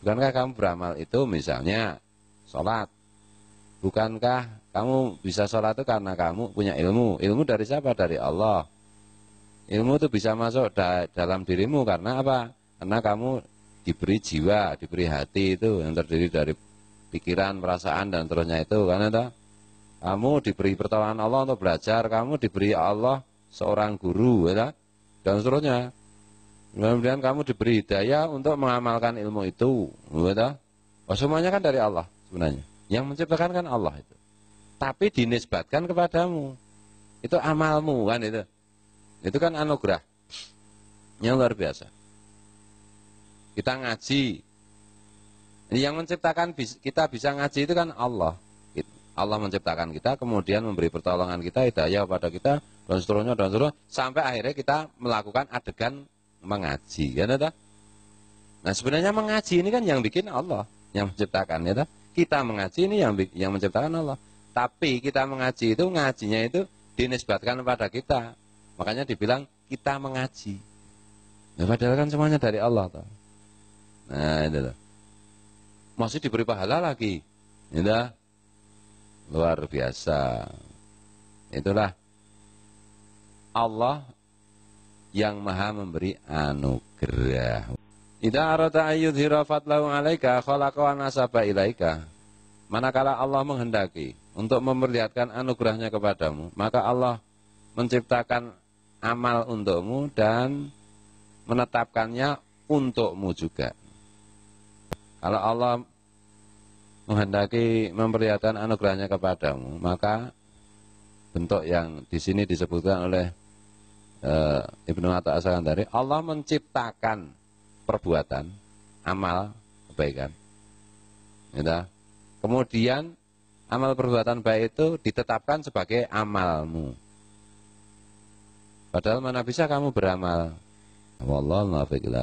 Bukankah kamu beramal itu misalnya sholat? Bukankah kamu bisa sholat itu karena kamu punya ilmu? Ilmu dari siapa? Dari Allah. Ilmu itu bisa masuk da dalam dirimu karena apa? Karena kamu diberi jiwa, diberi hati itu yang terdiri dari pikiran, perasaan dan terusnya itu karena itu kamu diberi pertolongan Allah untuk belajar, kamu diberi Allah seorang guru, ya, dan seterusnya. Kemudian kamu diberi hidayah untuk mengamalkan ilmu itu. Oh, semuanya kan dari Allah sebenarnya. Yang menciptakan kan Allah itu. Tapi dinisbatkan kepadamu. Itu amalmu kan itu. Itu kan anugerah. Yang luar biasa. Kita ngaji. Yang menciptakan kita bisa ngaji itu kan Allah. Allah menciptakan kita, kemudian memberi pertolongan kita, hidayah kepada kita, dan seterusnya, dan seterusnya. Sampai akhirnya kita melakukan adegan mengaji ya toh? Nah sebenarnya mengaji ini kan yang bikin Allah yang menciptakan ya Kita mengaji ini yang yang menciptakan Allah. Tapi kita mengaji itu ngajinya itu dinisbatkan kepada kita. Makanya dibilang kita mengaji. Ya, padahal kan semuanya dari Allah toh. Nah itu toh. Masih diberi pahala lagi. Ya Luar biasa. Itulah Allah yang maha memberi anugerah. Idza arata ayyudhira fatlahu alaika khalaqa nasaba ilaika. Manakala Allah menghendaki untuk memperlihatkan anugerahnya kepadamu, maka Allah menciptakan amal untukmu dan menetapkannya untukmu juga. Kalau Allah menghendaki memperlihatkan anugerahnya kepadamu, maka bentuk yang di sini disebutkan oleh uh, Ibnu Atta dari Allah menciptakan perbuatan, amal, kebaikan. Ya, Kemudian amal perbuatan baik itu ditetapkan sebagai amalmu. Padahal mana bisa kamu beramal. Wallahu muwaffiq